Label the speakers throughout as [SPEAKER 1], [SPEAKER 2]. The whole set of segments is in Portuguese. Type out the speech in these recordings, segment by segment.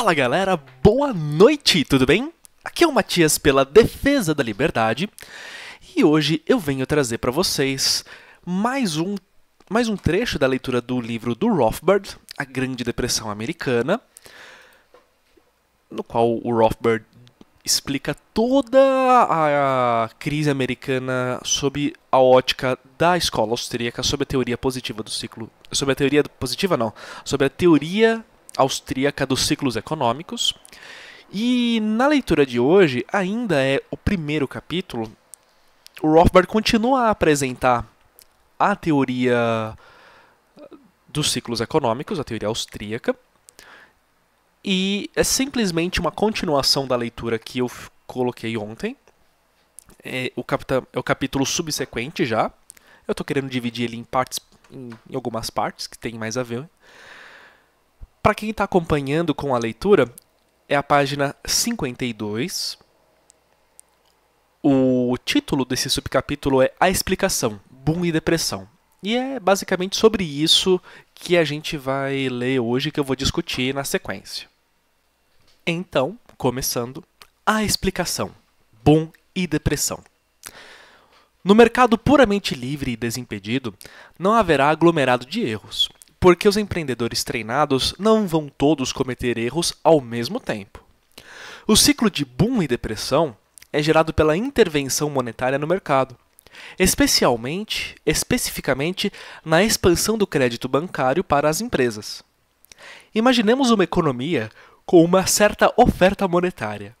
[SPEAKER 1] Fala galera, boa noite, tudo bem? Aqui é o Matias pela Defesa da Liberdade e hoje eu venho trazer para vocês mais um, mais um trecho da leitura do livro do Rothbard, A Grande Depressão Americana, no qual o Rothbard explica toda a crise americana sob a ótica da escola austríaca, sobre a teoria positiva do ciclo, sobre a teoria positiva não, sobre a teoria austríaca dos ciclos econômicos. E na leitura de hoje, ainda é o primeiro capítulo, o Rothbard continua a apresentar a teoria uh, dos ciclos econômicos, a teoria austríaca, e é simplesmente uma continuação da leitura que eu coloquei ontem. É o, capta, é o capítulo subsequente já. Eu estou querendo dividir ele em partes, em algumas partes que tem mais a ver para quem está acompanhando com a leitura, é a página 52. O título desse subcapítulo é A Explicação: Boom e Depressão. E é basicamente sobre isso que a gente vai ler hoje, que eu vou discutir na sequência. Então, começando, a explicação: Boom e Depressão. No mercado puramente livre e desimpedido, não haverá aglomerado de erros porque os empreendedores treinados não vão todos cometer erros ao mesmo tempo. O ciclo de boom e depressão é gerado pela intervenção monetária no mercado, especialmente, especificamente na expansão do crédito bancário para as empresas. Imaginemos uma economia com uma certa oferta monetária.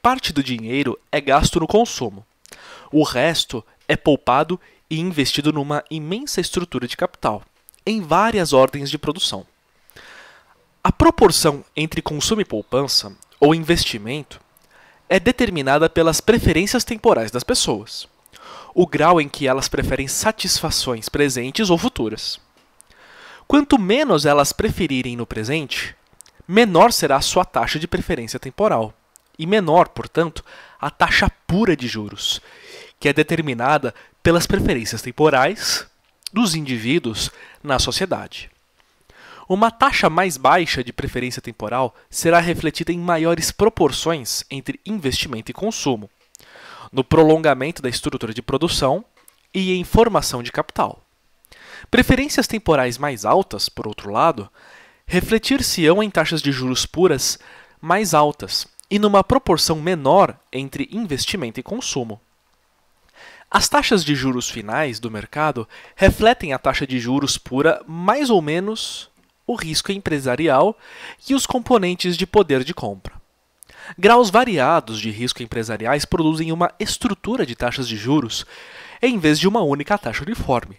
[SPEAKER 1] Parte do dinheiro é gasto no consumo. O resto é poupado e investido numa imensa estrutura de capital em várias ordens de produção. A proporção entre consumo e poupança, ou investimento, é determinada pelas preferências temporais das pessoas, o grau em que elas preferem satisfações presentes ou futuras. Quanto menos elas preferirem no presente, menor será a sua taxa de preferência temporal, e menor, portanto, a taxa pura de juros, que é determinada pelas preferências temporais dos indivíduos na sociedade. Uma taxa mais baixa de preferência temporal será refletida em maiores proporções entre investimento e consumo, no prolongamento da estrutura de produção e em formação de capital. Preferências temporais mais altas, por outro lado, refletir-se-ão em taxas de juros puras mais altas e numa proporção menor entre investimento e consumo. As taxas de juros finais do mercado refletem a taxa de juros pura mais ou menos o risco empresarial e os componentes de poder de compra. Graus variados de risco empresariais produzem uma estrutura de taxas de juros em vez de uma única taxa uniforme.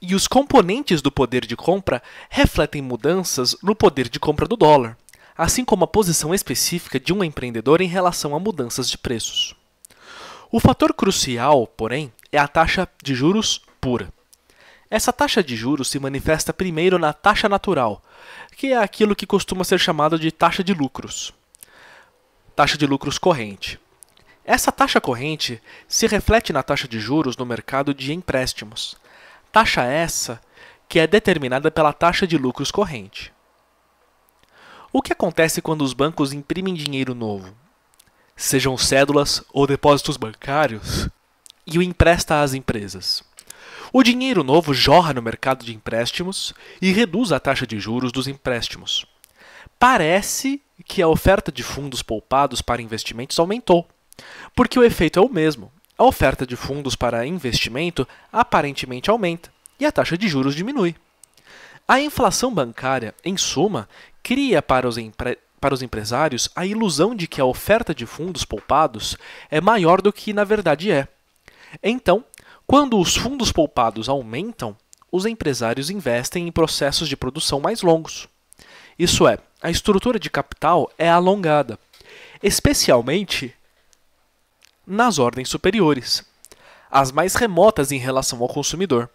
[SPEAKER 1] E os componentes do poder de compra refletem mudanças no poder de compra do dólar, assim como a posição específica de um empreendedor em relação a mudanças de preços. O fator crucial, porém, é a taxa de juros pura. Essa taxa de juros se manifesta primeiro na taxa natural, que é aquilo que costuma ser chamado de taxa de lucros. Taxa de lucros corrente. Essa taxa corrente se reflete na taxa de juros no mercado de empréstimos. Taxa essa que é determinada pela taxa de lucros corrente. O que acontece quando os bancos imprimem dinheiro novo? sejam cédulas ou depósitos bancários, e o empresta às empresas. O dinheiro novo jorra no mercado de empréstimos e reduz a taxa de juros dos empréstimos. Parece que a oferta de fundos poupados para investimentos aumentou, porque o efeito é o mesmo. A oferta de fundos para investimento aparentemente aumenta e a taxa de juros diminui. A inflação bancária, em suma, cria para os, empre para os empresários a ilusão de que a oferta de fundos poupados é maior do que na verdade é. Então, quando os fundos poupados aumentam, os empresários investem em processos de produção mais longos. Isso é, a estrutura de capital é alongada, especialmente nas ordens superiores, as mais remotas em relação ao consumidor.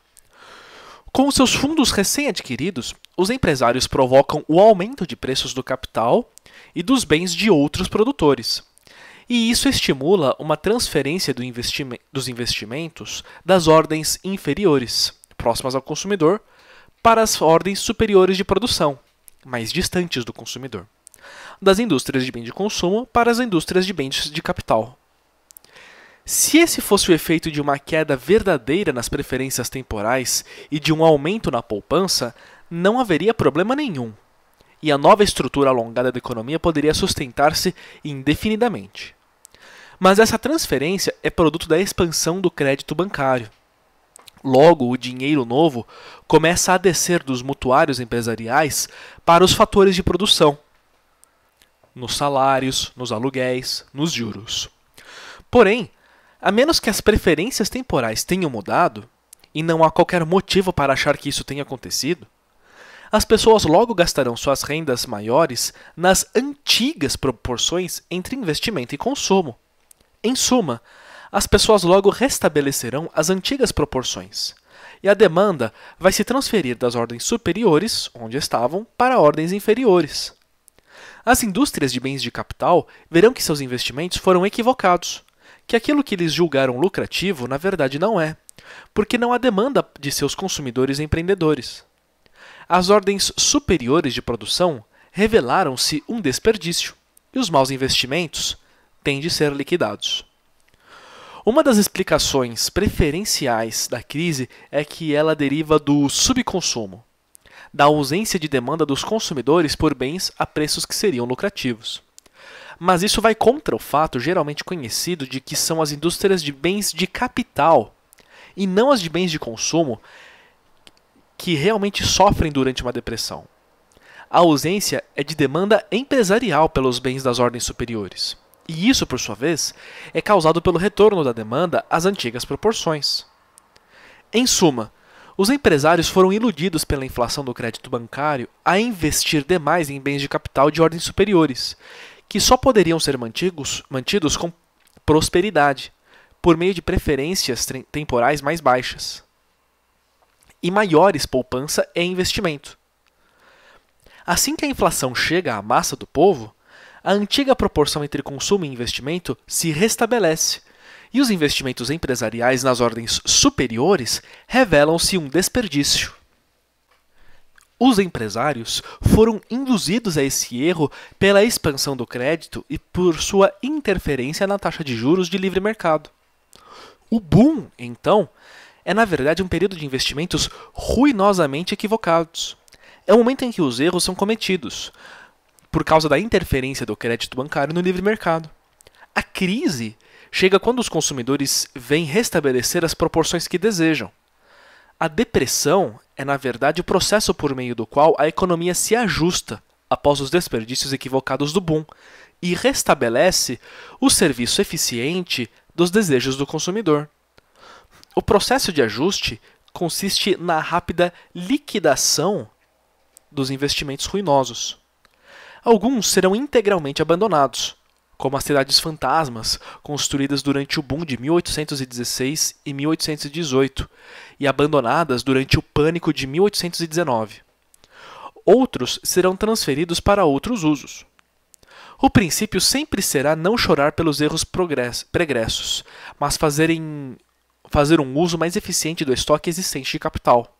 [SPEAKER 1] Com seus fundos recém-adquiridos, os empresários provocam o aumento de preços do capital e dos bens de outros produtores. E isso estimula uma transferência do investime dos investimentos das ordens inferiores, próximas ao consumidor, para as ordens superiores de produção, mais distantes do consumidor, das indústrias de bem de consumo para as indústrias de bens de capital. Se esse fosse o efeito de uma queda verdadeira nas preferências temporais e de um aumento na poupança, não haveria problema nenhum, e a nova estrutura alongada da economia poderia sustentar-se indefinidamente. Mas essa transferência é produto da expansão do crédito bancário. Logo, o dinheiro novo começa a descer dos mutuários empresariais para os fatores de produção, nos salários, nos aluguéis, nos juros. Porém, a menos que as preferências temporais tenham mudado, e não há qualquer motivo para achar que isso tenha acontecido, as pessoas logo gastarão suas rendas maiores nas antigas proporções entre investimento e consumo. Em suma, as pessoas logo restabelecerão as antigas proporções, e a demanda vai se transferir das ordens superiores, onde estavam, para ordens inferiores. As indústrias de bens de capital verão que seus investimentos foram equivocados que aquilo que eles julgaram lucrativo na verdade não é, porque não há demanda de seus consumidores e empreendedores. As ordens superiores de produção revelaram-se um desperdício e os maus investimentos têm de ser liquidados. Uma das explicações preferenciais da crise é que ela deriva do subconsumo, da ausência de demanda dos consumidores por bens a preços que seriam lucrativos mas isso vai contra o fato geralmente conhecido de que são as indústrias de bens de capital e não as de bens de consumo que realmente sofrem durante uma depressão. A ausência é de demanda empresarial pelos bens das ordens superiores. E isso, por sua vez, é causado pelo retorno da demanda às antigas proporções. Em suma, os empresários foram iludidos pela inflação do crédito bancário a investir demais em bens de capital de ordens superiores, que só poderiam ser mantigos, mantidos com prosperidade, por meio de preferências temporais mais baixas e maiores poupança e investimento. Assim que a inflação chega à massa do povo, a antiga proporção entre consumo e investimento se restabelece, e os investimentos empresariais nas ordens superiores revelam-se um desperdício. Os empresários foram induzidos a esse erro pela expansão do crédito e por sua interferência na taxa de juros de livre mercado. O boom, então, é na verdade um período de investimentos ruinosamente equivocados. É o momento em que os erros são cometidos, por causa da interferência do crédito bancário no livre mercado. A crise chega quando os consumidores vêm restabelecer as proporções que desejam. A depressão é, na verdade, o processo por meio do qual a economia se ajusta após os desperdícios equivocados do boom e restabelece o serviço eficiente dos desejos do consumidor. O processo de ajuste consiste na rápida liquidação dos investimentos ruinosos. Alguns serão integralmente abandonados, como as cidades fantasmas, construídas durante o boom de 1816 e 1818 e abandonadas durante o pânico de 1819. Outros serão transferidos para outros usos. O princípio sempre será não chorar pelos erros pregressos, mas fazer, em, fazer um uso mais eficiente do estoque existente de capital.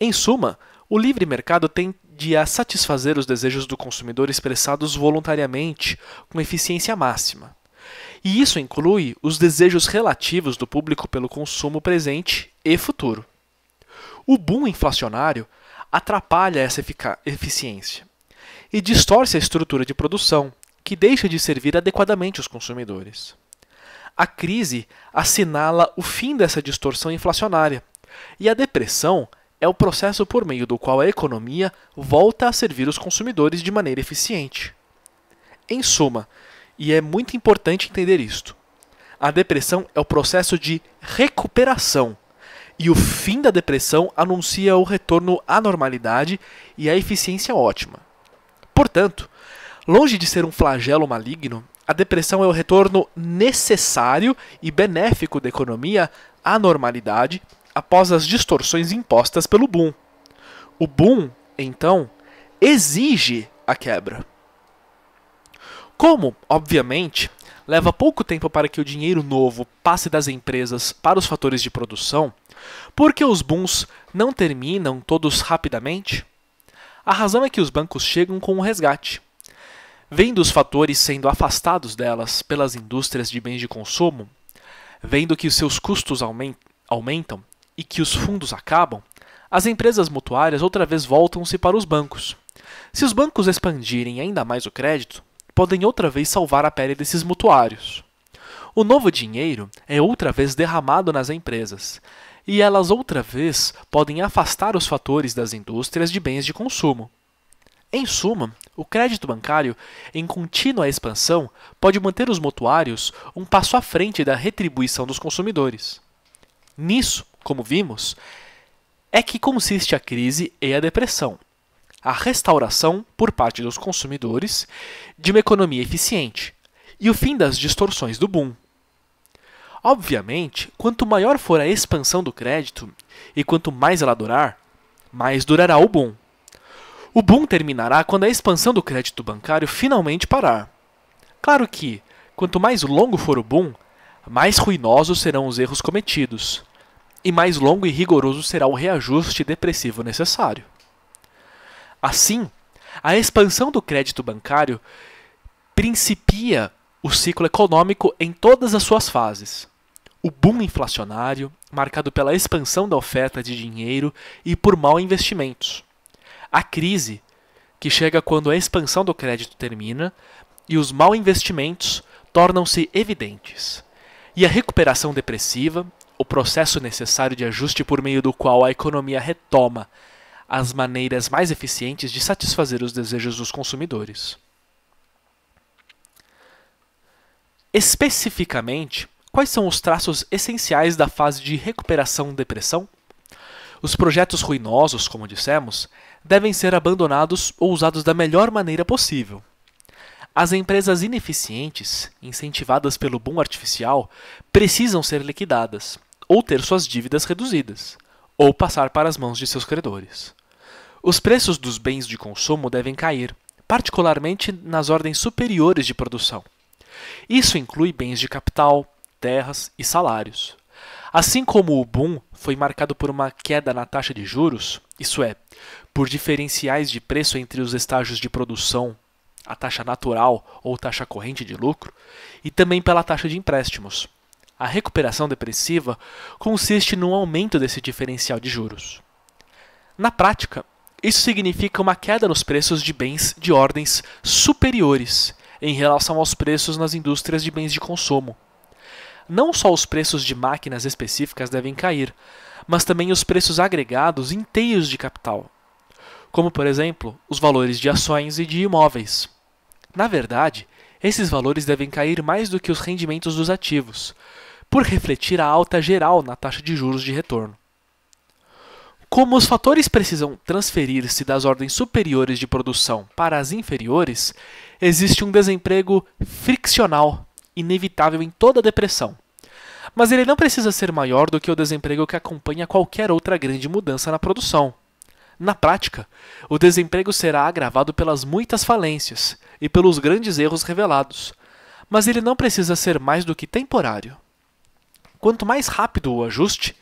[SPEAKER 1] Em suma, o livre mercado tende a satisfazer os desejos do consumidor expressados voluntariamente, com eficiência máxima. E isso inclui os desejos relativos do público pelo consumo presente e futuro. O boom inflacionário atrapalha essa eficiência e distorce a estrutura de produção, que deixa de servir adequadamente os consumidores. A crise assinala o fim dessa distorção inflacionária, e a depressão é o processo por meio do qual a economia volta a servir os consumidores de maneira eficiente. Em suma, e é muito importante entender isto, a depressão é o processo de recuperação, e o fim da depressão anuncia o retorno à normalidade e à eficiência ótima. Portanto, longe de ser um flagelo maligno, a depressão é o retorno necessário e benéfico da economia à normalidade após as distorções impostas pelo boom. O boom, então, exige a quebra. Como, obviamente, leva pouco tempo para que o dinheiro novo passe das empresas para os fatores de produção, porque os booms não terminam todos rapidamente? A razão é que os bancos chegam com o um resgate. Vendo os fatores sendo afastados delas pelas indústrias de bens de consumo, vendo que seus custos aumentam, e que os fundos acabam, as empresas mutuárias outra vez voltam-se para os bancos. Se os bancos expandirem ainda mais o crédito, podem outra vez salvar a pele desses mutuários. O novo dinheiro é outra vez derramado nas empresas, e elas outra vez podem afastar os fatores das indústrias de bens de consumo. Em suma, o crédito bancário, em contínua expansão, pode manter os mutuários um passo à frente da retribuição dos consumidores. Nisso, como vimos, é que consiste a crise e a depressão, a restauração, por parte dos consumidores, de uma economia eficiente e o fim das distorções do boom. Obviamente, quanto maior for a expansão do crédito e quanto mais ela durar, mais durará o boom. O boom terminará quando a expansão do crédito bancário finalmente parar. Claro que, quanto mais longo for o boom, mais ruinosos serão os erros cometidos, e mais longo e rigoroso será o reajuste depressivo necessário. Assim, a expansão do crédito bancário principia o ciclo econômico em todas as suas fases. O boom inflacionário, marcado pela expansão da oferta de dinheiro e por maus investimentos. A crise, que chega quando a expansão do crédito termina e os maus investimentos tornam-se evidentes. E a recuperação depressiva, o processo necessário de ajuste por meio do qual a economia retoma as maneiras mais eficientes de satisfazer os desejos dos consumidores. Especificamente, quais são os traços essenciais da fase de recuperação-depressão? Os projetos ruinosos, como dissemos, devem ser abandonados ou usados da melhor maneira possível. As empresas ineficientes, incentivadas pelo boom artificial, precisam ser liquidadas ou ter suas dívidas reduzidas, ou passar para as mãos de seus credores. Os preços dos bens de consumo devem cair, particularmente nas ordens superiores de produção. Isso inclui bens de capital, terras e salários. Assim como o boom foi marcado por uma queda na taxa de juros, isso é, por diferenciais de preço entre os estágios de produção, a taxa natural ou taxa corrente de lucro, e também pela taxa de empréstimos, a recuperação depressiva consiste no aumento desse diferencial de juros. Na prática, isso significa uma queda nos preços de bens de ordens superiores em relação aos preços nas indústrias de bens de consumo. Não só os preços de máquinas específicas devem cair, mas também os preços agregados inteiros de capital, como, por exemplo, os valores de ações e de imóveis. Na verdade, esses valores devem cair mais do que os rendimentos dos ativos, por refletir a alta geral na taxa de juros de retorno. Como os fatores precisam transferir-se das ordens superiores de produção para as inferiores, existe um desemprego friccional inevitável em toda depressão. Mas ele não precisa ser maior do que o desemprego que acompanha qualquer outra grande mudança na produção. Na prática, o desemprego será agravado pelas muitas falências e pelos grandes erros revelados, mas ele não precisa ser mais do que temporário quanto mais rápido o ajuste,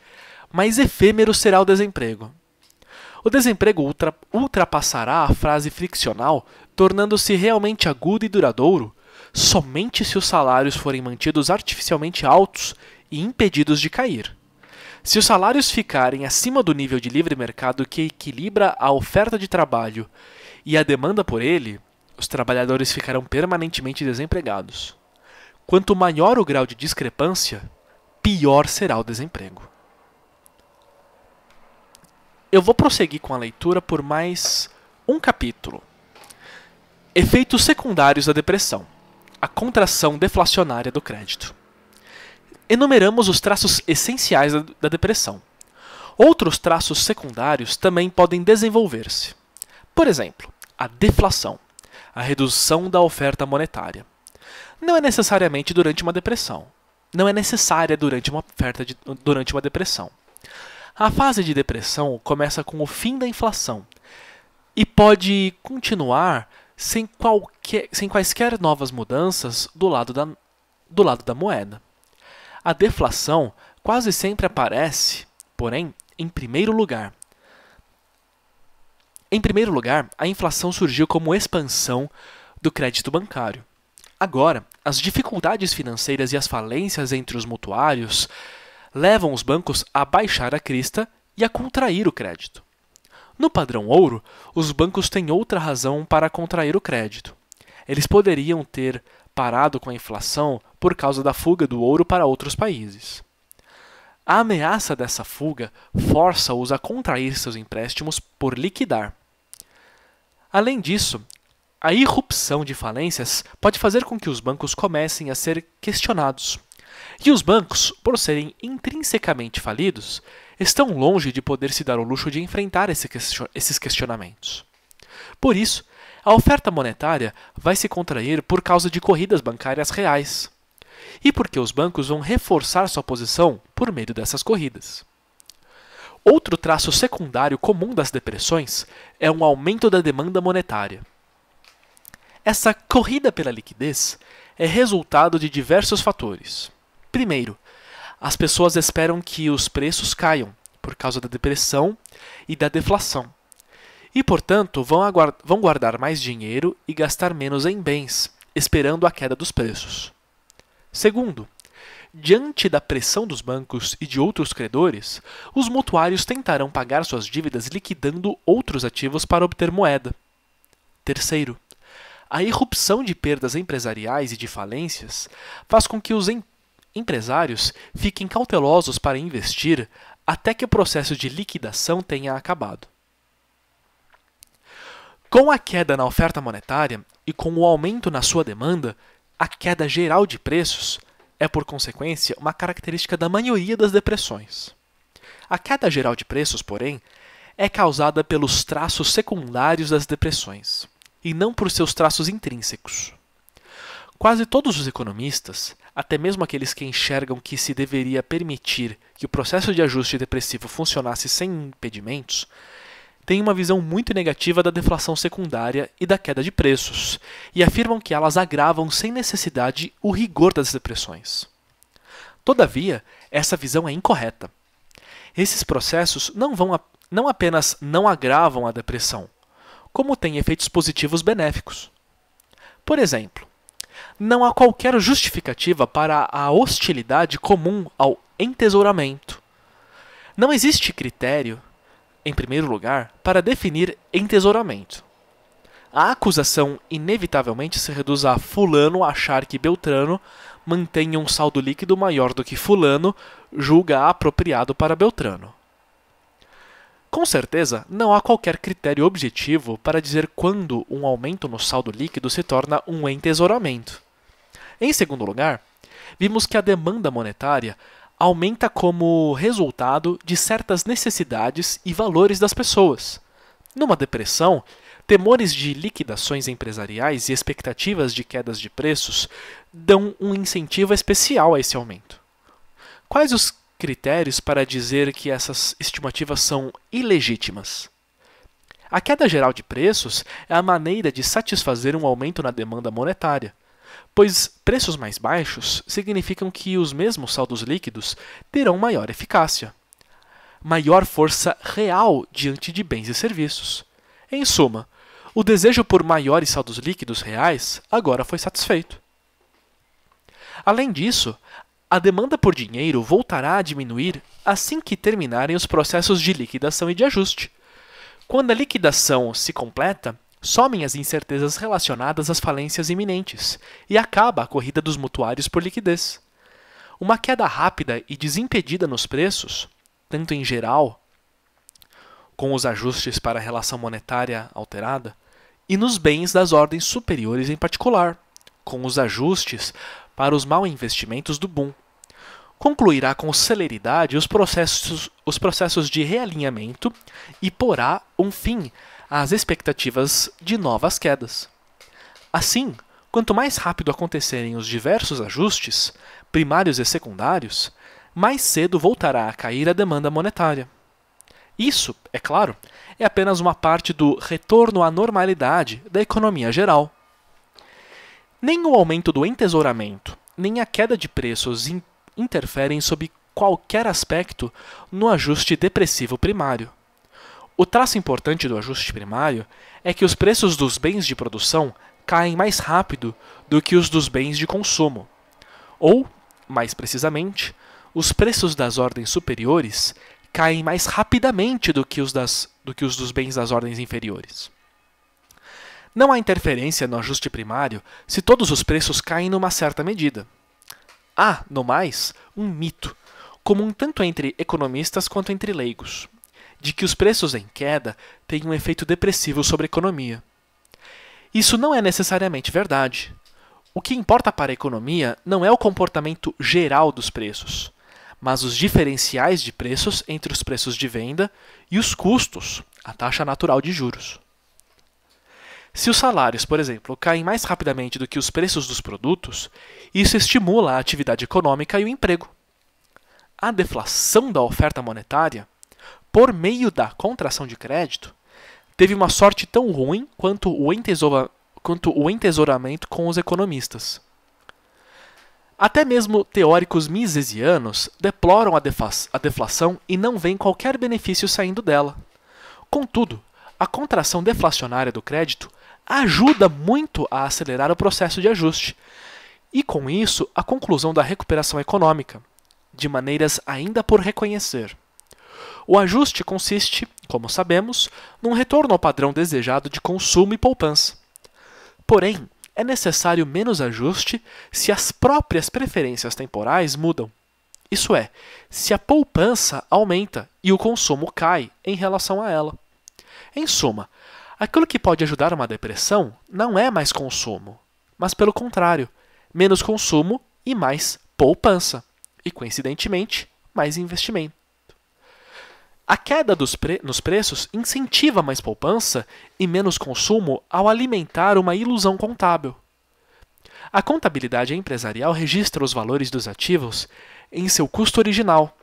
[SPEAKER 1] mais efêmero será o desemprego. O desemprego ultra, ultrapassará a frase friccional, tornando-se realmente agudo e duradouro somente se os salários forem mantidos artificialmente altos e impedidos de cair. Se os salários ficarem acima do nível de livre mercado que equilibra a oferta de trabalho e a demanda por ele, os trabalhadores ficarão permanentemente desempregados. Quanto maior o grau de discrepância, pior será o desemprego. Eu vou prosseguir com a leitura por mais um capítulo. Efeitos secundários da depressão a contração deflacionária do crédito. Enumeramos os traços essenciais da depressão. Outros traços secundários também podem desenvolver-se. Por exemplo, a deflação, a redução da oferta monetária. Não é necessariamente durante uma depressão, não é necessária durante uma oferta de, durante uma depressão. A fase de depressão começa com o fim da inflação e pode continuar sem, qualquer, sem quaisquer novas mudanças do lado, da, do lado da moeda. A deflação quase sempre aparece, porém, em primeiro lugar. Em primeiro lugar, a inflação surgiu como expansão do crédito bancário, Agora, as dificuldades financeiras e as falências entre os mutuários levam os bancos a baixar a crista e a contrair o crédito. No padrão ouro, os bancos têm outra razão para contrair o crédito. Eles poderiam ter parado com a inflação por causa da fuga do ouro para outros países. A ameaça dessa fuga força-os a contrair seus empréstimos por liquidar. Além disso, a irrupção de falências pode fazer com que os bancos comecem a ser questionados. E os bancos, por serem intrinsecamente falidos, estão longe de poder se dar o luxo de enfrentar esses questionamentos. Por isso, a oferta monetária vai se contrair por causa de corridas bancárias reais e porque os bancos vão reforçar sua posição por meio dessas corridas. Outro traço secundário comum das depressões é um aumento da demanda monetária. Essa corrida pela liquidez é resultado de diversos fatores. Primeiro, as pessoas esperam que os preços caiam por causa da depressão e da deflação, e portanto vão, vão guardar mais dinheiro e gastar menos em bens, esperando a queda dos preços. Segundo, diante da pressão dos bancos e de outros credores, os mutuários tentarão pagar suas dívidas liquidando outros ativos para obter moeda. Terceiro, a irrupção de perdas empresariais e de falências faz com que os em empresários fiquem cautelosos para investir até que o processo de liquidação tenha acabado. Com a queda na oferta monetária e com o aumento na sua demanda, a queda geral de preços é, por consequência, uma característica da maioria das depressões. A queda geral de preços, porém, é causada pelos traços secundários das depressões e não por seus traços intrínsecos. Quase todos os economistas, até mesmo aqueles que enxergam que se deveria permitir que o processo de ajuste depressivo funcionasse sem impedimentos, têm uma visão muito negativa da deflação secundária e da queda de preços, e afirmam que elas agravam sem necessidade o rigor das depressões. Todavia, essa visão é incorreta. Esses processos não, vão, não apenas não agravam a depressão, como tem efeitos positivos benéficos. Por exemplo, não há qualquer justificativa para a hostilidade comum ao entesouramento. Não existe critério, em primeiro lugar, para definir entesouramento. A acusação inevitavelmente se reduz a Fulano achar que Beltrano mantém um saldo líquido maior do que Fulano julga apropriado para Beltrano. Com certeza, não há qualquer critério objetivo para dizer quando um aumento no saldo líquido se torna um entesouramento. Em segundo lugar, vimos que a demanda monetária aumenta como resultado de certas necessidades e valores das pessoas. Numa depressão, temores de liquidações empresariais e expectativas de quedas de preços dão um incentivo especial a esse aumento. Quais os critérios para dizer que essas estimativas são ilegítimas. A queda geral de preços é a maneira de satisfazer um aumento na demanda monetária, pois preços mais baixos significam que os mesmos saldos líquidos terão maior eficácia, maior força real diante de bens e serviços. Em suma, o desejo por maiores saldos líquidos reais agora foi satisfeito. Além disso, a demanda por dinheiro voltará a diminuir assim que terminarem os processos de liquidação e de ajuste. Quando a liquidação se completa, somem as incertezas relacionadas às falências iminentes e acaba a corrida dos mutuários por liquidez. Uma queda rápida e desimpedida nos preços, tanto em geral, com os ajustes para a relação monetária alterada, e nos bens das ordens superiores em particular, com os ajustes para os mal investimentos do boom. Concluirá com celeridade os processos, os processos de realinhamento e porá um fim às expectativas de novas quedas. Assim, quanto mais rápido acontecerem os diversos ajustes, primários e secundários, mais cedo voltará a cair a demanda monetária. Isso, é claro, é apenas uma parte do retorno à normalidade da economia geral. Nem o aumento do entesouramento, nem a queda de preços in interferem sob qualquer aspecto no ajuste depressivo primário. O traço importante do ajuste primário é que os preços dos bens de produção caem mais rápido do que os dos bens de consumo. Ou, mais precisamente, os preços das ordens superiores caem mais rapidamente do que os, das, do que os dos bens das ordens inferiores. Não há interferência no ajuste primário se todos os preços caem numa certa medida. Há, no mais, um mito, comum tanto entre economistas quanto entre leigos, de que os preços em queda têm um efeito depressivo sobre a economia. Isso não é necessariamente verdade. O que importa para a economia não é o comportamento geral dos preços, mas os diferenciais de preços entre os preços de venda e os custos, a taxa natural de juros. Se os salários, por exemplo, caem mais rapidamente do que os preços dos produtos, isso estimula a atividade econômica e o emprego. A deflação da oferta monetária, por meio da contração de crédito, teve uma sorte tão ruim quanto o, entesoura, quanto o entesouramento com os economistas. Até mesmo teóricos misesianos deploram a, a deflação e não veem qualquer benefício saindo dela. Contudo, a contração deflacionária do crédito ajuda muito a acelerar o processo de ajuste e, com isso, a conclusão da recuperação econômica, de maneiras ainda por reconhecer. O ajuste consiste, como sabemos, num retorno ao padrão desejado de consumo e poupança. Porém, é necessário menos ajuste se as próprias preferências temporais mudam. Isso é, se a poupança aumenta e o consumo cai em relação a ela. Em suma, Aquilo que pode ajudar uma depressão não é mais consumo, mas pelo contrário, menos consumo e mais poupança, e coincidentemente, mais investimento. A queda pre nos preços incentiva mais poupança e menos consumo ao alimentar uma ilusão contábil. A contabilidade empresarial registra os valores dos ativos em seu custo original,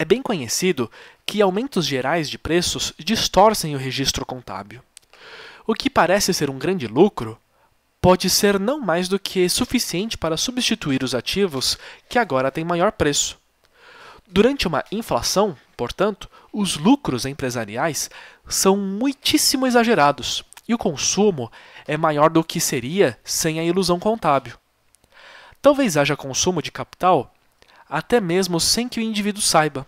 [SPEAKER 1] é bem conhecido que aumentos gerais de preços distorcem o registro contábil. O que parece ser um grande lucro pode ser não mais do que suficiente para substituir os ativos que agora têm maior preço. Durante uma inflação, portanto, os lucros empresariais são muitíssimo exagerados e o consumo é maior do que seria sem a ilusão contábil. Talvez haja consumo de capital até mesmo sem que o indivíduo saiba.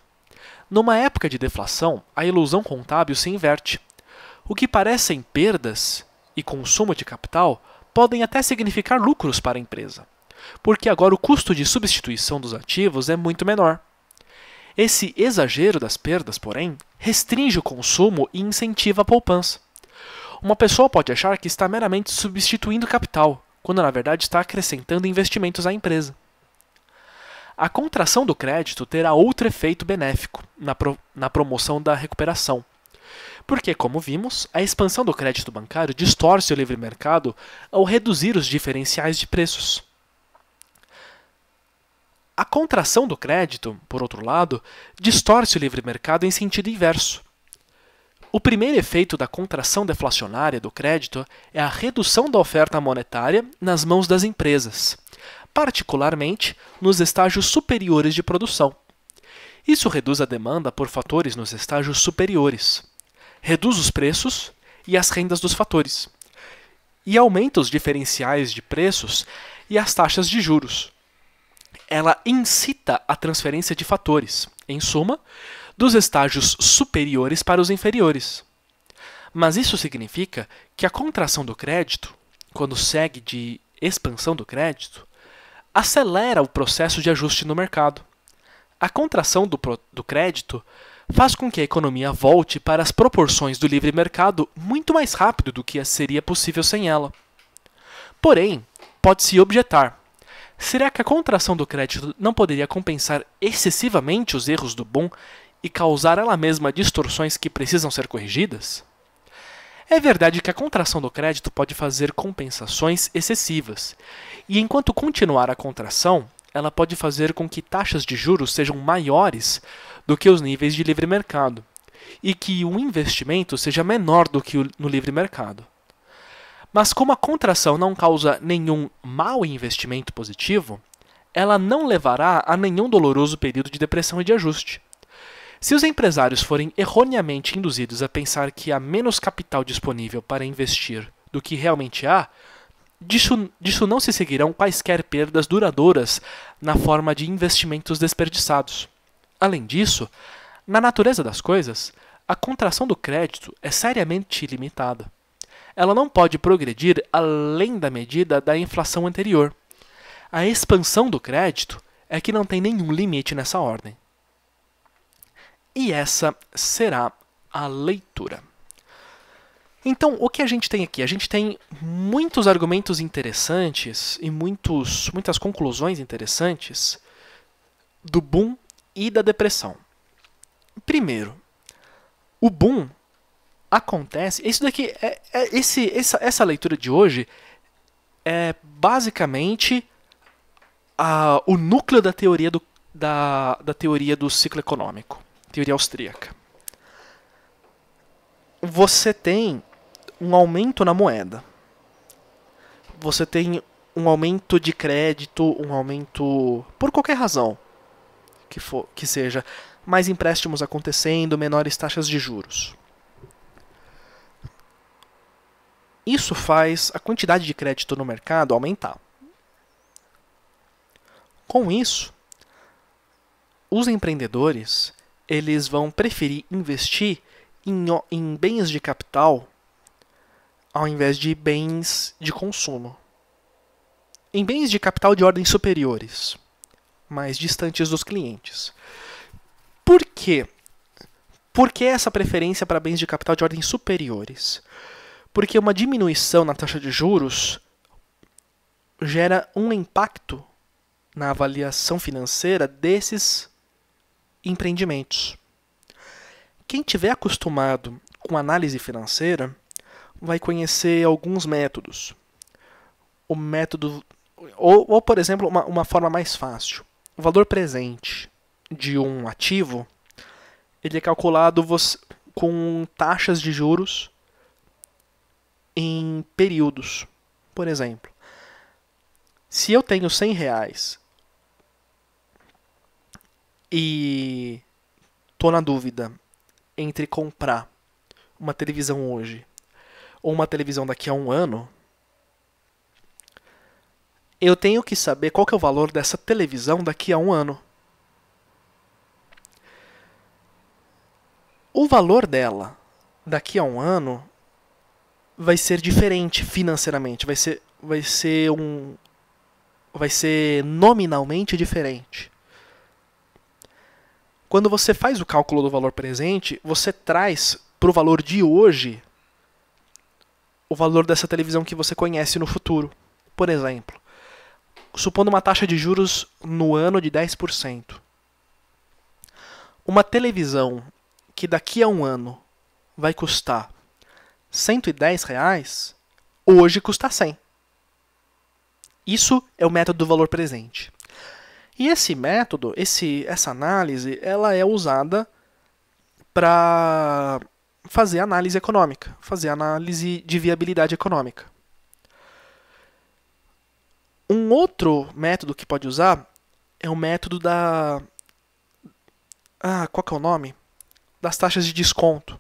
[SPEAKER 1] Numa época de deflação, a ilusão contábil se inverte. O que parecem perdas e consumo de capital podem até significar lucros para a empresa, porque agora o custo de substituição dos ativos é muito menor. Esse exagero das perdas, porém, restringe o consumo e incentiva a poupança. Uma pessoa pode achar que está meramente substituindo capital, quando na verdade está acrescentando investimentos à empresa. A contração do crédito terá outro efeito benéfico na, pro, na promoção da recuperação. Porque, como vimos, a expansão do crédito bancário distorce o livre mercado ao reduzir os diferenciais de preços. A contração do crédito, por outro lado, distorce o livre mercado em sentido inverso. O primeiro efeito da contração deflacionária do crédito é a redução da oferta monetária nas mãos das empresas, particularmente nos estágios superiores de produção. Isso reduz a demanda por fatores nos estágios superiores, reduz os preços e as rendas dos fatores, e aumenta os diferenciais de preços e as taxas de juros. Ela incita a transferência de fatores, em suma, dos estágios superiores para os inferiores. Mas isso significa que a contração do crédito, quando segue de expansão do crédito, acelera o processo de ajuste no mercado. A contração do, do crédito faz com que a economia volte para as proporções do livre mercado muito mais rápido do que seria possível sem ela. Porém, pode-se objetar: será que a contração do crédito não poderia compensar excessivamente os erros do boom e causar ela mesma distorções que precisam ser corrigidas? É verdade que a contração do crédito pode fazer compensações excessivas, e enquanto continuar a contração, ela pode fazer com que taxas de juros sejam maiores do que os níveis de livre mercado e que o investimento seja menor do que no livre mercado. Mas como a contração não causa nenhum mau investimento positivo, ela não levará a nenhum doloroso período de depressão e de ajuste. Se os empresários forem erroneamente induzidos a pensar que há menos capital disponível para investir do que realmente há, disso, disso não se seguirão quaisquer perdas duradouras na forma de investimentos desperdiçados. Além disso, na natureza das coisas, a contração do crédito é seriamente limitada. Ela não pode progredir além da medida da inflação anterior. A expansão do crédito é que não tem nenhum limite nessa ordem. E essa será a leitura. Então, o que a gente tem aqui? A gente tem muitos argumentos interessantes e muitos, muitas conclusões interessantes do boom e da depressão. Primeiro, o boom acontece. Isso daqui, é, é, esse, essa, essa leitura de hoje é basicamente a, o núcleo da teoria do, da, da teoria do ciclo econômico teoria austríaca. Você tem um aumento na moeda. Você tem um aumento de crédito, um aumento por qualquer razão que for, que seja, mais empréstimos acontecendo, menores taxas de juros. Isso faz a quantidade de crédito no mercado aumentar. Com isso, os empreendedores eles vão preferir investir em, em bens de capital ao invés de bens de consumo. Em bens de capital de ordens superiores, mais distantes dos clientes. Por quê? Por que essa preferência para bens de capital de ordens superiores? Porque uma diminuição na taxa de juros gera um impacto na avaliação financeira desses empreendimentos. Quem tiver acostumado com análise financeira vai conhecer alguns métodos. O método ou, ou por exemplo, uma, uma forma mais fácil. O valor presente de um ativo ele é calculado com taxas de juros em períodos. Por exemplo, se eu tenho 100 reais e tô na dúvida entre comprar uma televisão hoje ou uma televisão daqui a um ano, eu tenho que saber qual que é o valor dessa televisão daqui a um ano. O valor dela daqui a um ano vai ser diferente financeiramente, vai ser vai ser um vai ser nominalmente diferente. Quando você faz o cálculo do valor presente, você traz para o valor de hoje o valor dessa televisão que você conhece no futuro. Por exemplo, supondo uma taxa de juros no ano de 10%. Uma televisão que daqui a um ano vai custar 110 reais, hoje custa 100. Isso é o método do valor presente. E esse método, esse, essa análise, ela é usada para fazer análise econômica, fazer análise de viabilidade econômica. Um outro método que pode usar é o método da. Ah, qual é o nome? Das taxas de desconto.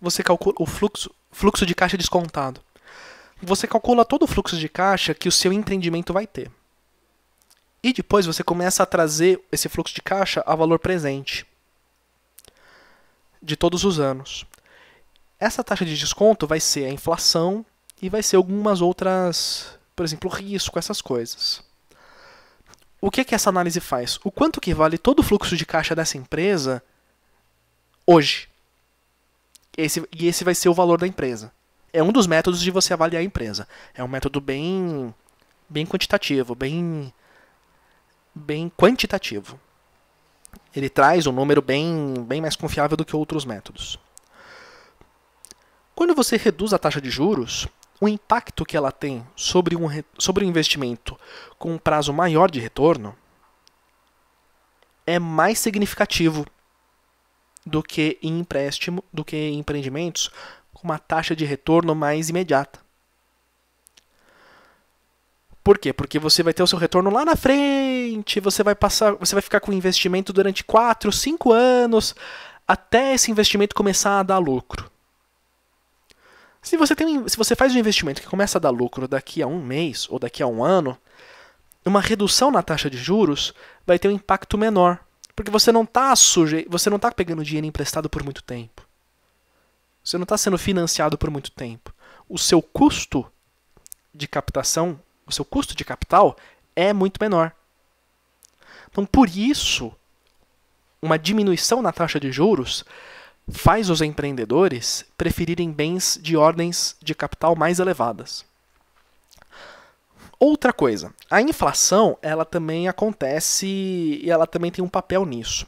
[SPEAKER 1] Você calcula o fluxo, fluxo de caixa descontado. Você calcula todo o fluxo de caixa que o seu empreendimento vai ter. E depois você começa a trazer esse fluxo de caixa a valor presente de todos os anos. Essa taxa de desconto vai ser a inflação e vai ser algumas outras, por exemplo, risco, essas coisas. O que, que essa análise faz? O quanto que vale todo o fluxo de caixa dessa empresa hoje? Esse, e esse vai ser o valor da empresa. É um dos métodos de você avaliar a empresa. É um método bem, bem quantitativo, bem bem quantitativo. Ele traz um número bem, bem mais confiável do que outros métodos. Quando você reduz a taxa de juros, o impacto que ela tem sobre um, sobre um investimento com um prazo maior de retorno é mais significativo do que em empréstimo, do que em empreendimentos com uma taxa de retorno mais imediata. Por quê? Porque você vai ter o seu retorno lá na frente, você vai passar, você vai ficar com investimento durante 4, 5 anos até esse investimento começar a dar lucro. Se você, tem, se você faz um investimento que começa a dar lucro daqui a um mês ou daqui a um ano, uma redução na taxa de juros vai ter um impacto menor. Porque você não está suje... você não está pegando dinheiro emprestado por muito tempo. Você não está sendo financiado por muito tempo. O seu custo de captação o seu custo de capital é muito menor. Então, por isso, uma diminuição na taxa de juros faz os empreendedores preferirem bens de ordens de capital mais elevadas. Outra coisa, a inflação ela também acontece e ela também tem um papel nisso.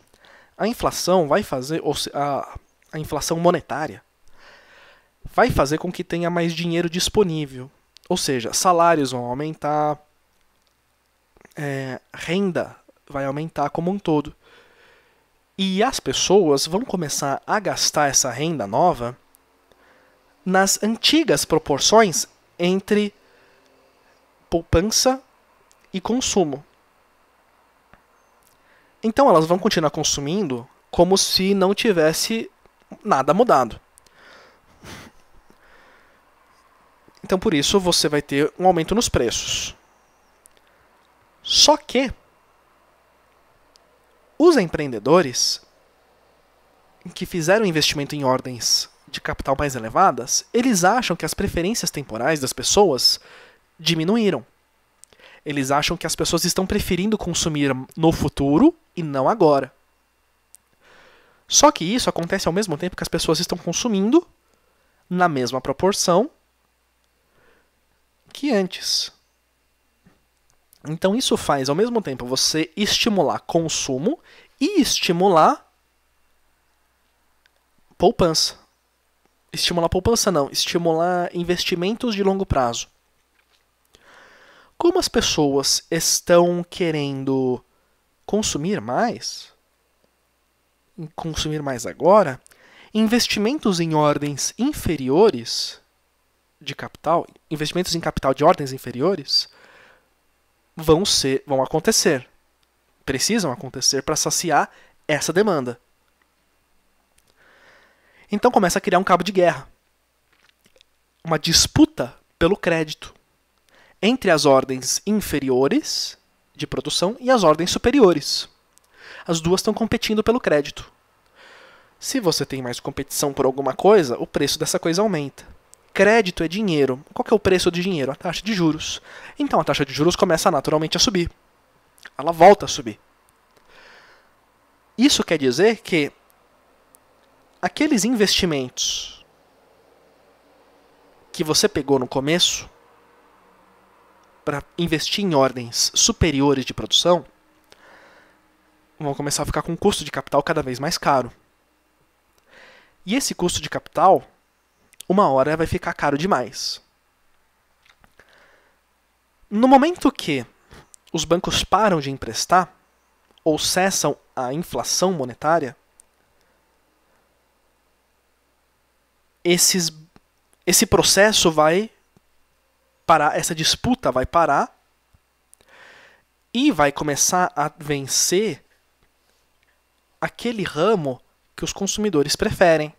[SPEAKER 1] A inflação vai fazer, ou a, a inflação monetária, vai fazer com que tenha mais dinheiro disponível. Ou seja, salários vão aumentar, é, renda vai aumentar como um todo. E as pessoas vão começar a gastar essa renda nova nas antigas proporções entre poupança e consumo. Então elas vão continuar consumindo como se não tivesse nada mudado. Então, por isso, você vai ter um aumento nos preços. Só que os empreendedores que fizeram investimento em ordens de capital mais elevadas, eles acham que as preferências temporais das pessoas diminuíram. Eles acham que as pessoas estão preferindo consumir no futuro e não agora. Só que isso acontece ao mesmo tempo que as pessoas estão consumindo na mesma proporção que antes. Então isso faz ao mesmo tempo você estimular consumo e estimular poupança. Estimular poupança não, estimular investimentos de longo prazo. Como as pessoas estão querendo consumir mais, consumir mais agora, investimentos em ordens inferiores de capital, investimentos em capital de ordens inferiores, vão ser, vão acontecer. Precisam acontecer para saciar essa demanda. Então começa a criar um cabo de guerra. Uma disputa pelo crédito entre as ordens inferiores de produção e as ordens superiores. As duas estão competindo pelo crédito. Se você tem mais competição por alguma coisa, o preço dessa coisa aumenta. Crédito é dinheiro. Qual que é o preço do dinheiro? A taxa de juros. Então a taxa de juros começa naturalmente a subir. Ela volta a subir. Isso quer dizer que aqueles investimentos que você pegou no começo para investir em ordens superiores de produção vão começar a ficar com um custo de capital cada vez mais caro. E esse custo de capital uma hora vai ficar caro demais. No momento que os bancos param de emprestar ou cessam a inflação monetária, esses, esse processo vai parar, essa disputa vai parar e vai começar a vencer aquele ramo que os consumidores preferem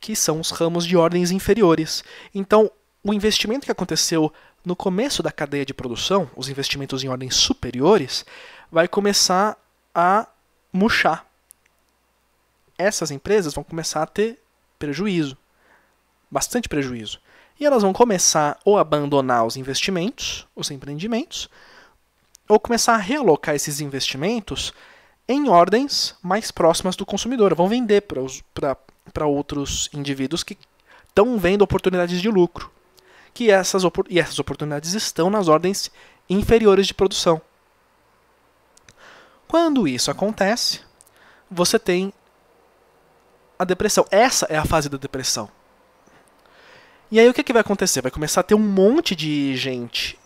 [SPEAKER 1] que são os ramos de ordens inferiores. Então, o investimento que aconteceu no começo da cadeia de produção, os investimentos em ordens superiores, vai começar a murchar. Essas empresas vão começar a ter prejuízo, bastante prejuízo. E elas vão começar ou a abandonar os investimentos, os empreendimentos, ou começar a realocar esses investimentos em ordens mais próximas do consumidor. Vão vender para para outros indivíduos que estão vendo oportunidades de lucro. Que essas, e essas oportunidades estão nas ordens inferiores de produção. Quando isso acontece, você tem a depressão. Essa é a fase da depressão. E aí o que, que vai acontecer? Vai começar a ter um monte de gente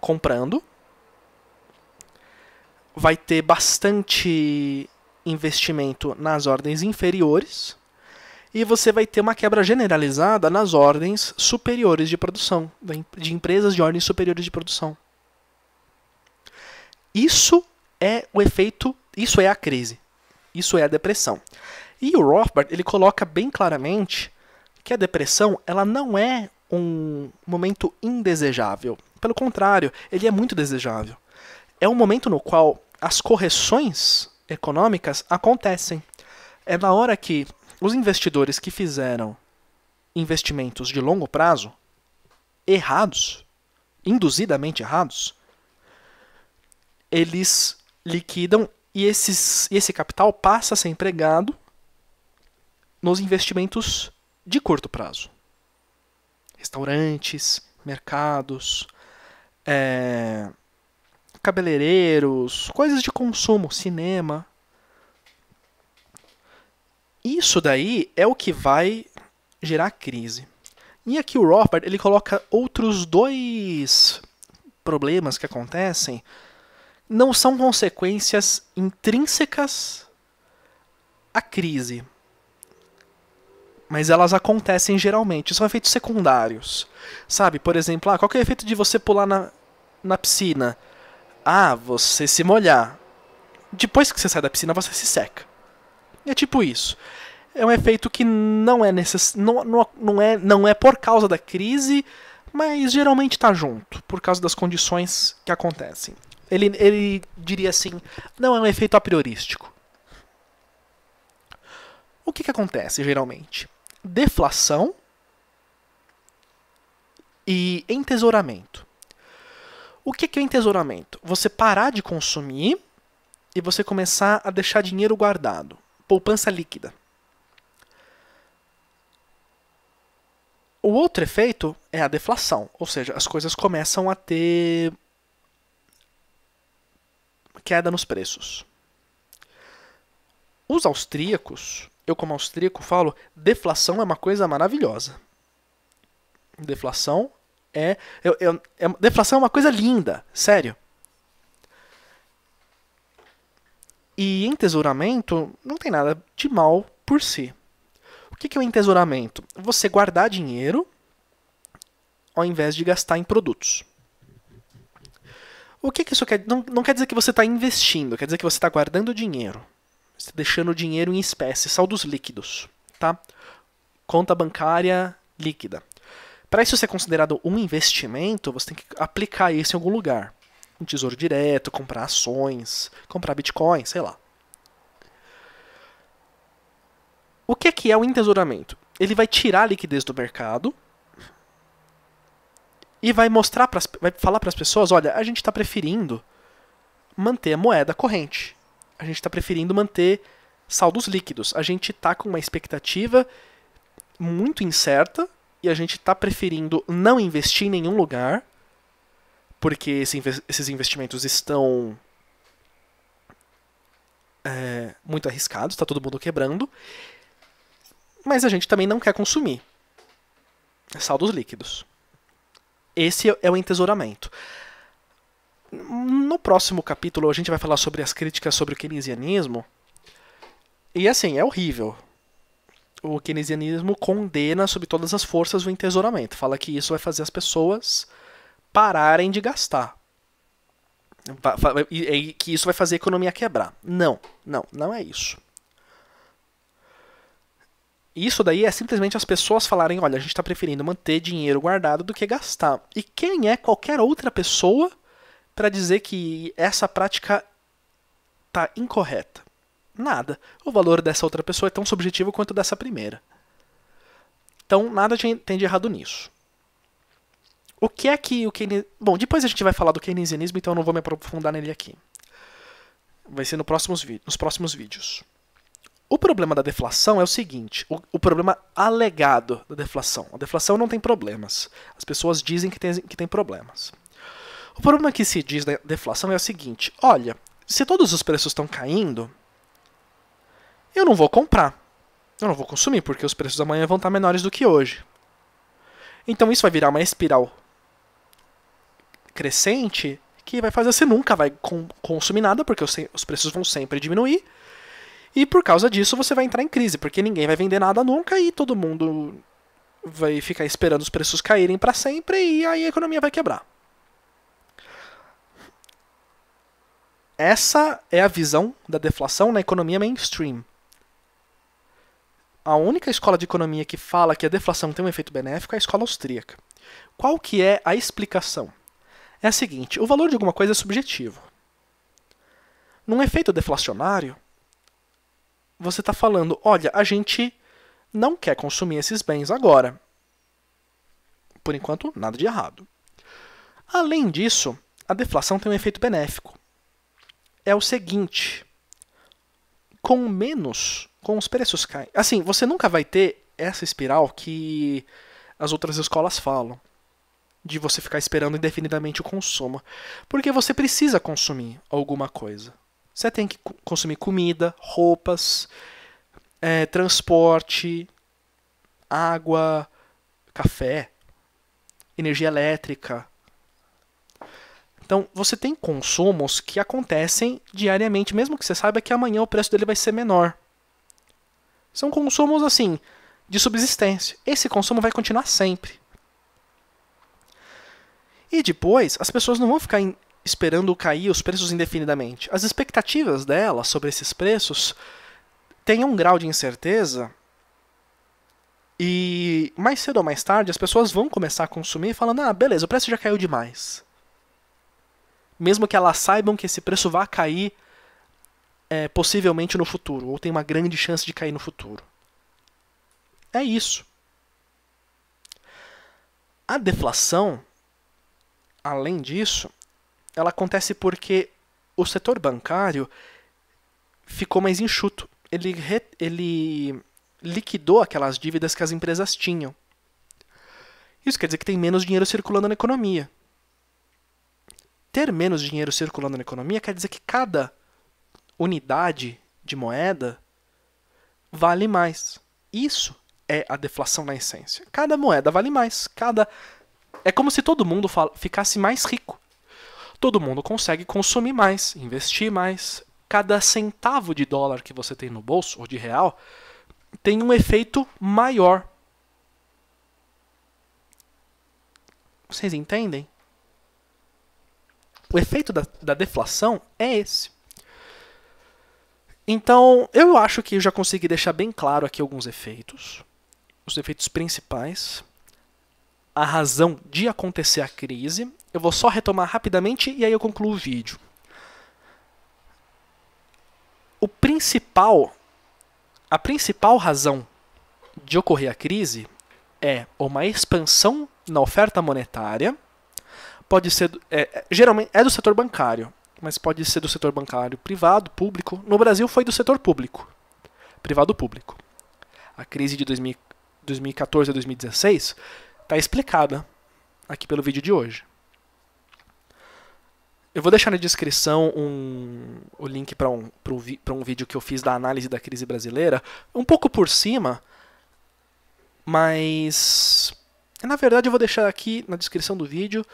[SPEAKER 1] comprando. Vai ter bastante investimento nas ordens inferiores e você vai ter uma quebra generalizada nas ordens superiores de produção, de empresas de ordens superiores de produção. Isso é o efeito, isso é a crise, isso é a depressão. E o Rothbard ele coloca bem claramente que a depressão ela não é um momento indesejável. Pelo contrário, ele é muito desejável. É um momento no qual as correções econômicas acontecem. É na hora que os investidores que fizeram investimentos de longo prazo errados, induzidamente errados, eles liquidam e esses, esse capital passa a ser empregado nos investimentos de curto prazo. Restaurantes, mercados, é, cabeleireiros, coisas de consumo, cinema, isso daí é o que vai gerar crise. E aqui o Robert ele coloca outros dois problemas que acontecem não são consequências intrínsecas à crise, mas elas acontecem geralmente. São efeitos secundários. Sabe, por exemplo, ah, qual é o efeito de você pular na, na piscina? Ah, você se molhar. Depois que você sai da piscina, você se seca. É tipo isso. É um efeito que não é necess... não, não, não, é, não é por causa da crise, mas geralmente está junto, por causa das condições que acontecem. Ele, ele diria assim: não é um efeito apriorístico. O que, que acontece geralmente? Deflação e entesouramento. O que, que é entesouramento? Você parar de consumir e você começar a deixar dinheiro guardado poupança líquida. O outro efeito é a deflação, ou seja, as coisas começam a ter queda nos preços. Os austríacos, eu como austríaco falo, deflação é uma coisa maravilhosa. Deflação é, eu, eu, é deflação é uma coisa linda, sério. E entesouramento não tem nada de mal por si. O que é o entesouramento? Você guardar dinheiro ao invés de gastar em produtos. O que, que isso quer não, não quer dizer que você está investindo, quer dizer que você está guardando dinheiro. Você está deixando o dinheiro em espécie, saldos líquidos. Tá? Conta bancária líquida. Para isso ser considerado um investimento, você tem que aplicar isso em algum lugar um tesouro direto, comprar ações, comprar bitcoin, sei lá. O que é que é o entesouramento? Ele vai tirar a liquidez do mercado e vai mostrar para vai falar para as pessoas, olha, a gente está preferindo manter a moeda corrente. A gente está preferindo manter saldos líquidos. A gente está com uma expectativa muito incerta e a gente está preferindo não investir em nenhum lugar porque esse, esses investimentos estão é, muito arriscados, está todo mundo quebrando, mas a gente também não quer consumir saldos líquidos. Esse é o entesouramento. No próximo capítulo a gente vai falar sobre as críticas sobre o keynesianismo. E assim, é horrível. O keynesianismo condena sob todas as forças o entesouramento, fala que isso vai fazer as pessoas pararem de gastar. E que isso vai fazer a economia quebrar. Não, não, não é isso. Isso daí é simplesmente as pessoas falarem: olha, a gente está preferindo manter dinheiro guardado do que gastar. E quem é qualquer outra pessoa para dizer que essa prática tá incorreta? Nada. O valor dessa outra pessoa é tão subjetivo quanto dessa primeira. Então, nada tem de errado nisso. O que é que o Keynesianismo. Bom, depois a gente vai falar do keynesianismo, então eu não vou me aprofundar nele aqui. Vai ser no próximos nos próximos vídeos. O problema da deflação é o seguinte: o, o, problema alegado da deflação. A deflação não tem problemas. As pessoas dizem que tem, que tem problemas. O problema que se diz da deflação é o seguinte: olha, se todos os preços estão caindo, eu não vou comprar. Eu não vou consumir, porque os preços amanhã vão estar menores do que hoje. Então isso vai virar uma espiral crescente que vai fazer você nunca vai consumir nada, porque os preços vão sempre diminuir. E por causa disso você vai entrar em crise, porque ninguém vai vender nada nunca e todo mundo vai ficar esperando os preços caírem para sempre e aí a economia vai quebrar. Essa é a visão da deflação na economia mainstream. A única escola de economia que fala que a deflação tem um efeito benéfico é a escola austríaca. Qual que é a explicação? é a seguinte: o valor de alguma coisa é subjetivo. Num efeito deflacionário, você está falando: olha, a gente não quer consumir esses bens agora. Por enquanto, nada de errado. Além disso, a deflação tem um efeito benéfico. É o seguinte: com menos, com os preços caem. Assim, você nunca vai ter essa espiral que as outras escolas falam de você ficar esperando indefinidamente o consumo. Porque você precisa consumir alguma coisa. Você tem que consumir comida, roupas, é, transporte, água, café, energia elétrica. Então, você tem consumos que acontecem diariamente, mesmo que você saiba que amanhã o preço dele vai ser menor. São consumos assim, de subsistência. Esse consumo vai continuar sempre. E depois, as pessoas não vão ficar esperando cair os preços indefinidamente. As expectativas dela sobre esses preços têm um grau de incerteza e mais cedo ou mais tarde as pessoas vão começar a consumir falando: ah, beleza, o preço já caiu demais. Mesmo que elas saibam que esse preço vai cair é, possivelmente no futuro, ou tem uma grande chance de cair no futuro. É isso. A deflação Além disso, ela acontece porque o setor bancário ficou mais enxuto. Ele, re, ele liquidou aquelas dívidas que as empresas tinham. Isso quer dizer que tem menos dinheiro circulando na economia. Ter menos dinheiro circulando na economia quer dizer que cada unidade de moeda vale mais. Isso é a deflação na essência. Cada moeda vale mais, cada é como se todo mundo ficasse mais rico. Todo mundo consegue consumir mais, investir mais. Cada centavo de dólar que você tem no bolso, ou de real, tem um efeito maior. Vocês entendem? O efeito da, da deflação é esse. Então, eu acho que eu já consegui deixar bem claro aqui alguns efeitos, os efeitos principais a razão de acontecer a crise. Eu vou só retomar rapidamente e aí eu concluo o vídeo. O principal, a principal razão de ocorrer a crise é uma expansão na oferta monetária. Pode ser, é, é, geralmente é do setor bancário, mas pode ser do setor bancário privado, público. No Brasil foi do setor público, privado público. A crise de 2000, 2014 a 2016 está explicada aqui pelo vídeo de hoje. Eu vou deixar na descrição um, o link para um, um, um vídeo que eu fiz da análise da crise brasileira, um pouco por cima, mas na verdade eu vou deixar aqui na descrição do vídeo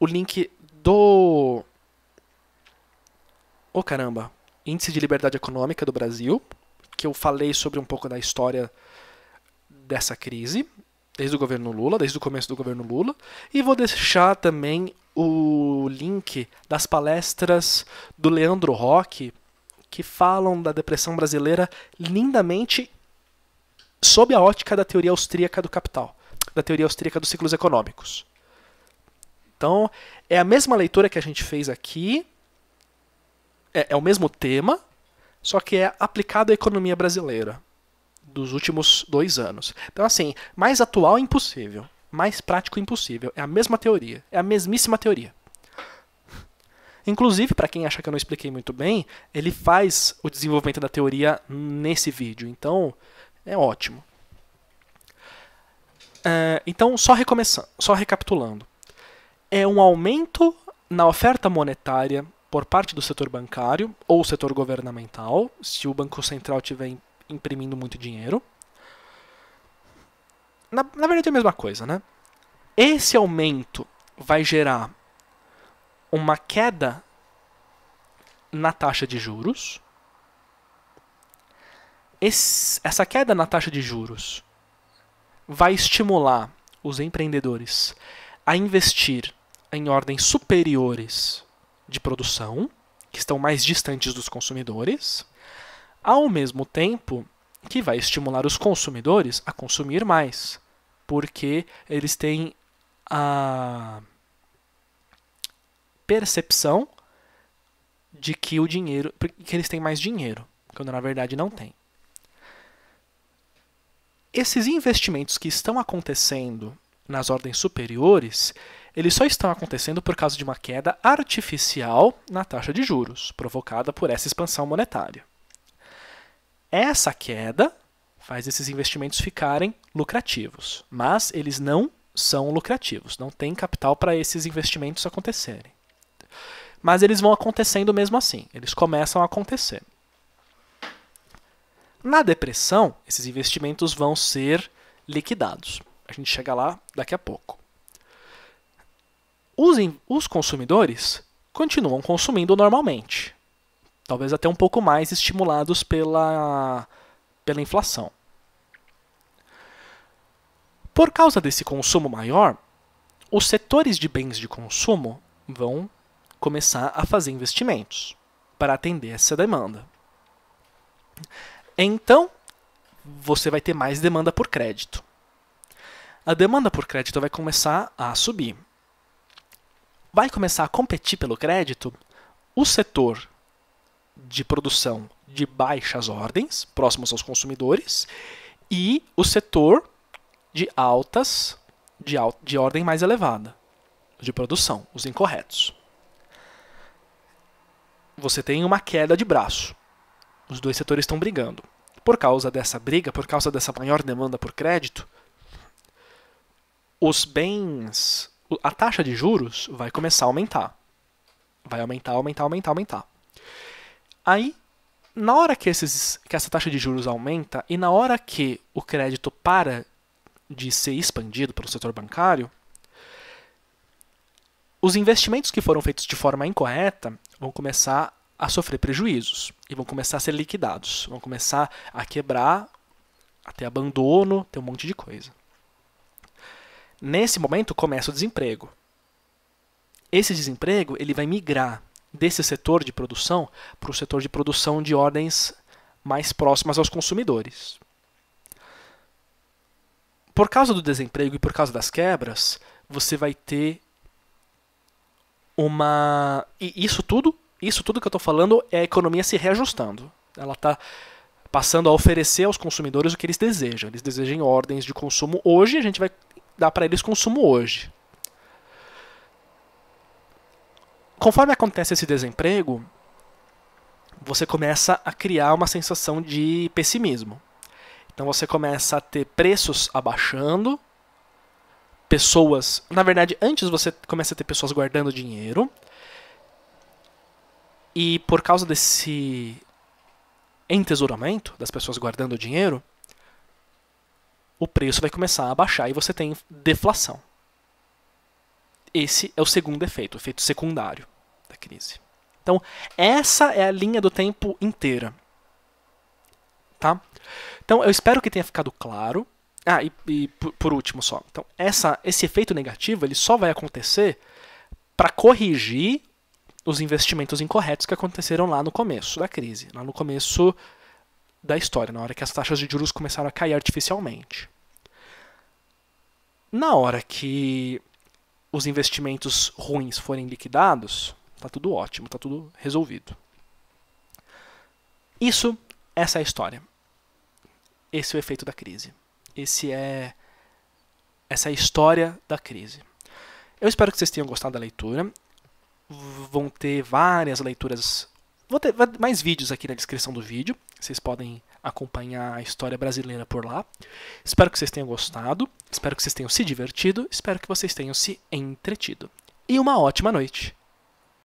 [SPEAKER 1] o link do. Oh caramba! Índice de Liberdade Econômica do Brasil, que eu falei sobre um pouco da história dessa crise desde o governo Lula, desde o começo do governo Lula, e vou deixar também o link das palestras do Leandro Roque que falam da depressão brasileira lindamente sob a ótica da teoria austríaca do capital, da teoria austríaca dos ciclos econômicos. Então, é a mesma leitura que a gente fez aqui, é, é o mesmo tema, só que é aplicado à economia brasileira dos últimos dois anos. Então, assim, mais atual é impossível, mais prático é impossível. É a mesma teoria, é a mesmíssima teoria. Inclusive, para quem acha que eu não expliquei muito bem, ele faz o desenvolvimento da teoria nesse vídeo, então é ótimo. Uh, então, só recomeçando, só recapitulando. É um aumento na oferta monetária por parte do setor bancário ou setor governamental, se o Banco Central tiver imprimindo muito dinheiro. Na, na verdade é a mesma coisa, né? Esse aumento vai gerar uma queda na taxa de juros. Esse, essa queda na taxa de juros vai estimular os empreendedores a investir em ordens superiores de produção, que estão mais distantes dos consumidores ao mesmo tempo que vai estimular os consumidores a consumir mais, porque eles têm a percepção de que o dinheiro, que eles têm mais dinheiro, quando na verdade não têm. Esses investimentos que estão acontecendo nas ordens superiores, eles só estão acontecendo por causa de uma queda artificial na taxa de juros, provocada por essa expansão monetária. Essa queda faz esses investimentos ficarem lucrativos, mas eles não são lucrativos, não tem capital para esses investimentos acontecerem. Mas eles vão acontecendo mesmo assim, eles começam a acontecer. Na depressão, esses investimentos vão ser liquidados. A gente chega lá daqui a pouco. Os, os consumidores continuam consumindo normalmente talvez até um pouco mais estimulados pela, pela inflação. Por causa desse consumo maior, os setores de bens de consumo vão começar a fazer investimentos para atender essa demanda. Então, você vai ter mais demanda por crédito. A demanda por crédito vai começar a subir. Vai começar a competir pelo crédito o setor de produção de baixas ordens, próximos aos consumidores, e o setor de altas, de, de ordem mais elevada, de produção, os incorretos. Você tem uma queda de braço. Os dois setores estão brigando. Por causa dessa briga, por causa dessa maior demanda por crédito, os bens, a taxa de juros vai começar a aumentar. Vai aumentar, aumentar, aumentar, aumentar. Aí, na hora que, esses, que essa taxa de juros aumenta e na hora que o crédito para de ser expandido pelo setor bancário, os investimentos que foram feitos de forma incorreta vão começar a sofrer prejuízos e vão começar a ser liquidados, vão começar a quebrar, a ter abandono, ter um monte de coisa. Nesse momento começa o desemprego. Esse desemprego ele vai migrar desse setor de produção para o setor de produção de ordens mais próximas aos consumidores. Por causa do desemprego e por causa das quebras, você vai ter uma e isso tudo, isso tudo que eu estou falando é a economia se reajustando. Ela está passando a oferecer aos consumidores o que eles desejam. Eles desejam ordens de consumo hoje, a gente vai dar para eles consumo hoje. conforme acontece esse desemprego, você começa a criar uma sensação de pessimismo. Então você começa a ter preços abaixando, pessoas. Na verdade, antes você começa a ter pessoas guardando dinheiro. E por causa desse entesouramento das pessoas guardando dinheiro, o preço vai começar a baixar e você tem deflação. Esse é o segundo efeito, o efeito secundário da crise. Então, essa é a linha do tempo inteira. Tá? Então, eu espero que tenha ficado claro. Ah, e, e por, por, último só. Então, essa, esse efeito negativo ele só vai acontecer para corrigir os investimentos incorretos que aconteceram lá no começo da crise, lá no começo da história, na hora que as taxas de juros começaram a cair artificialmente. Na hora que os investimentos ruins forem liquidados, Tá tudo ótimo, tá tudo resolvido. Isso, essa é a história. Esse é o efeito da crise. Esse é essa é a história da crise. Eu espero que vocês tenham gostado da leitura. Vão ter várias leituras. Vou ter mais vídeos aqui na descrição do vídeo. Vocês podem acompanhar a história brasileira por lá. Espero que vocês tenham gostado. Espero que vocês tenham se divertido. Espero que vocês tenham se entretido. E uma ótima noite.